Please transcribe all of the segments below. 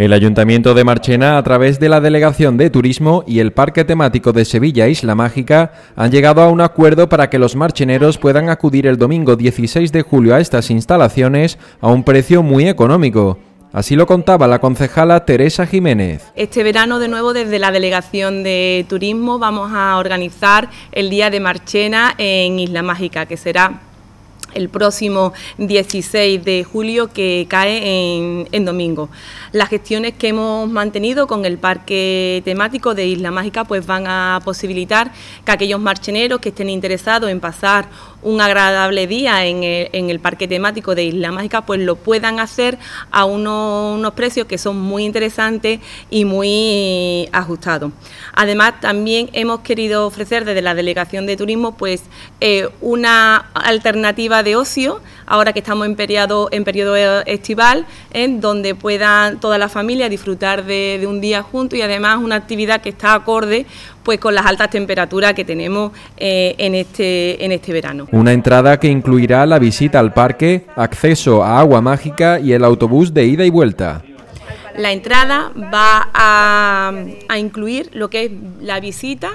El Ayuntamiento de Marchena, a través de la Delegación de Turismo y el Parque Temático de Sevilla Isla Mágica, han llegado a un acuerdo para que los marcheneros puedan acudir el domingo 16 de julio a estas instalaciones a un precio muy económico. Así lo contaba la concejala Teresa Jiménez. Este verano, de nuevo, desde la Delegación de Turismo, vamos a organizar el Día de Marchena en Isla Mágica, que será el próximo 16 de julio que cae en, domingo. Las gestiones que hemos mantenido con el parque temático de Isla Mágica pues van a posibilitar que aquellos marcheneros que estén interesados en pasar un agradable día en el, parque temático de Isla Mágica pues lo puedan hacer a unos precios que son muy interesantes y muy ajustados. Además también hemos querido ofrecer desde la Delegación de Turismo pues eh, una alternativa de ocio, ahora que estamos en periodo, en periodo estival, en donde puedan toda la familia disfrutar de, un día junto... y además una actividad que está acorde pues con las altas temperaturas que tenemos eh, en, este, en este verano. Una entrada que incluirá la visita al parque, acceso a agua mágica y el autobús de ida y vuelta. La entrada va a incluir lo que es la visita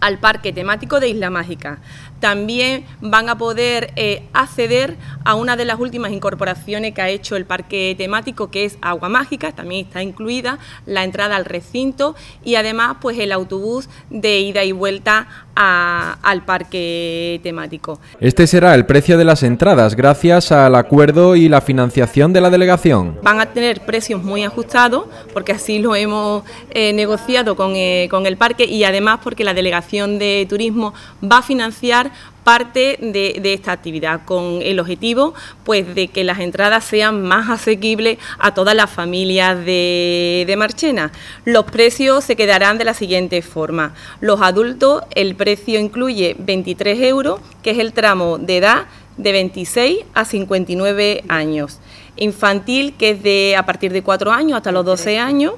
al parque temático de Isla Mágica, también van a poder eh, acceder a una de las últimas incorporaciones que ha hecho el parque temático, que es Agua Mágica, también está incluida la entrada al recinto y además pues el autobús de ida y vuelta al parque temático. Este será el precio de las entradas gracias al acuerdo y la financiación de la delegación. Van a tener precios muy ajustados porque así lo hemos eh, negociado con, eh, con el parque y además porque la delegación de turismo va a financiar parte de, esta actividad con el objetivo pues de que las entradas sean más asequibles a todas las familias de, Marchena. Los precios se quedarán de la siguiente forma. Los adultos el precio incluye 23 euros, que es el tramo de edad de 26 a 59 años. Infantil, que es de a partir de 4 años hasta los 12 años.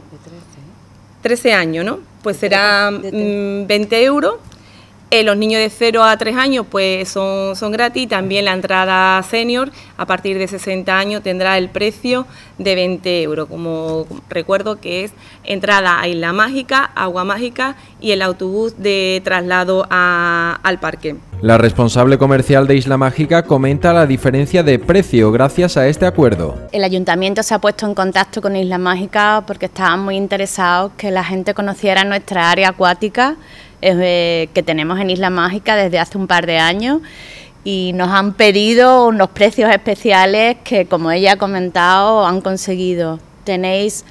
13 años, ¿no? Pues será 20 mm, euros eh, los niños de 0 a 3 años pues son, son gratis, también la entrada senior a partir de 60 años tendrá el precio de 20 euros, como recuerdo que es entrada a Isla Mágica, Agua Mágica y el autobús de traslado al parque. La responsable comercial de Isla Mágica comenta la diferencia de precio gracias a este acuerdo. El ayuntamiento se ha puesto en contacto con Isla Mágica porque estaban muy interesados que la gente conociera nuestra área acuática eh, que tenemos en Isla Mágica desde hace un par de años y nos han pedido unos precios especiales que, como ella ha comentado, han conseguido. Tenéis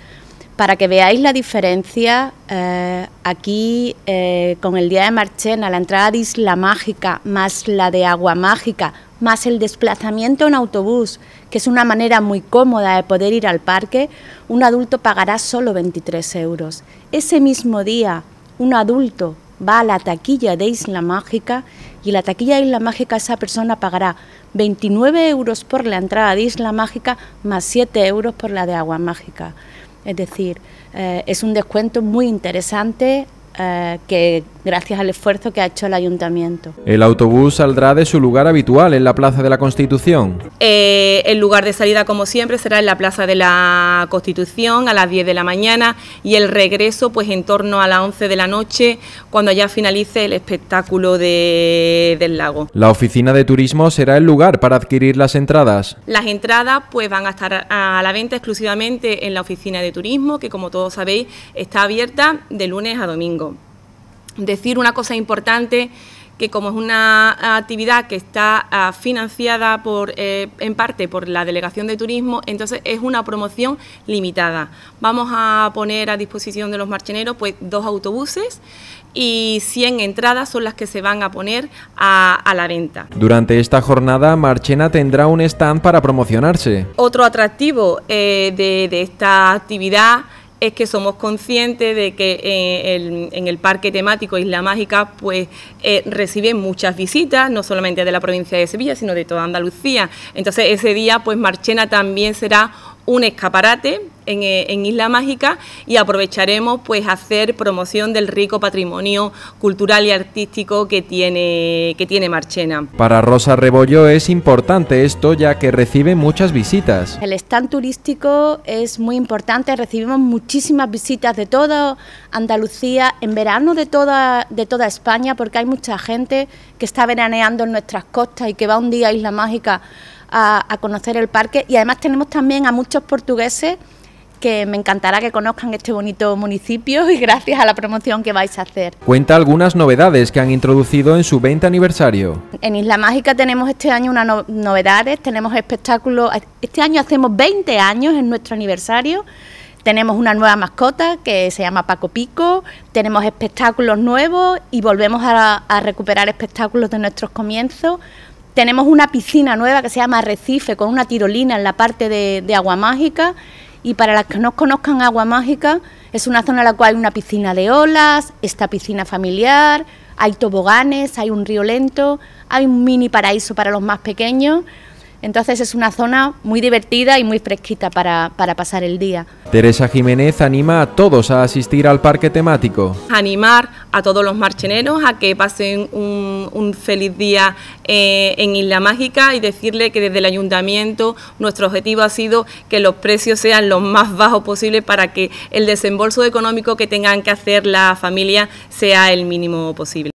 para que veáis la diferencia, eh, aquí eh, con el día de Marchena, la entrada de Isla Mágica más la de Agua Mágica, más el desplazamiento en autobús, que es una manera muy cómoda de poder ir al parque, un adulto pagará solo 23 euros. Ese mismo día, un adulto va a la taquilla de Isla Mágica y la taquilla de Isla Mágica esa persona pagará 29 euros por la entrada de Isla Mágica más 7 euros por la de Agua Mágica. Es decir, eh, es un descuento muy interesante eh, que gracias al esfuerzo que ha hecho el ayuntamiento. El autobús saldrá de su lugar habitual en la Plaza de la Constitución. Eh, el lugar de salida, como siempre, será en la Plaza de la Constitución a las 10 de la mañana y el regreso, pues en torno a las 11 de la noche, cuando ya finalice el espectáculo de, del lago. La oficina de turismo será el lugar para adquirir las entradas. Las entradas, pues van a estar a la venta exclusivamente en la oficina de turismo, que como todos sabéis está abierta de lunes a domingo decir una cosa importante que como es una actividad que está ah, financiada por, eh, en parte por la Delegación de Turismo, entonces es una promoción limitada. Vamos a poner a disposición de los marcheneros pues, dos autobuses y 100 entradas son las que se van a poner a, la venta. Durante esta jornada, Marchena tendrá un stand para promocionarse. Otro atractivo eh, de esta actividad es que somos conscientes de que eh, en el parque temático Isla Mágica pues eh, recibe muchas visitas, no solamente de la provincia de Sevilla, sino de toda Andalucía. Entonces ese día pues Marchena también será un escaparate eh, en, Isla Mágica y aprovecharemos pues hacer promoción del rico patrimonio cultural y artístico que tiene, que tiene Marchena. Para Rosa Rebollo es importante esto ya que recibe muchas visitas. El stand turístico es muy importante, recibimos muchísimas visitas de toda Andalucía, en verano de toda, de toda España porque hay mucha gente que está veraneando en nuestras costas y que va un día a Isla Mágica a, conocer el parque y además tenemos también a muchos portugueses que me encantará que conozcan este bonito municipio y gracias a la promoción que vais a hacer. Cuenta algunas novedades que han introducido en su 20 aniversario. En Isla Mágica tenemos este año unas novedades, tenemos espectáculos, este año hacemos 20 años en nuestro aniversario. Tenemos una nueva mascota que se llama Paco Pico, tenemos espectáculos nuevos y volvemos a recuperar espectáculos de nuestros comienzos tenemos una piscina nueva que se llama Recife con una tirolina en la parte de, agua mágica y para las que no conozcan agua mágica es una zona en la cual hay una piscina de olas, esta piscina familiar, hay toboganes, hay un río lento, hay un mini paraíso para los más pequeños. Entonces es una zona muy divertida y muy fresquita para, pasar el día. Teresa Jiménez anima a todos a asistir al parque temático. Animar a todos los marcheneros a que pasen un, feliz día eh, en Isla Mágica y decirle que desde el ayuntamiento nuestro objetivo ha sido que los precios sean los más bajos posible para que el desembolso económico que tengan que hacer la familia sea el mínimo posible.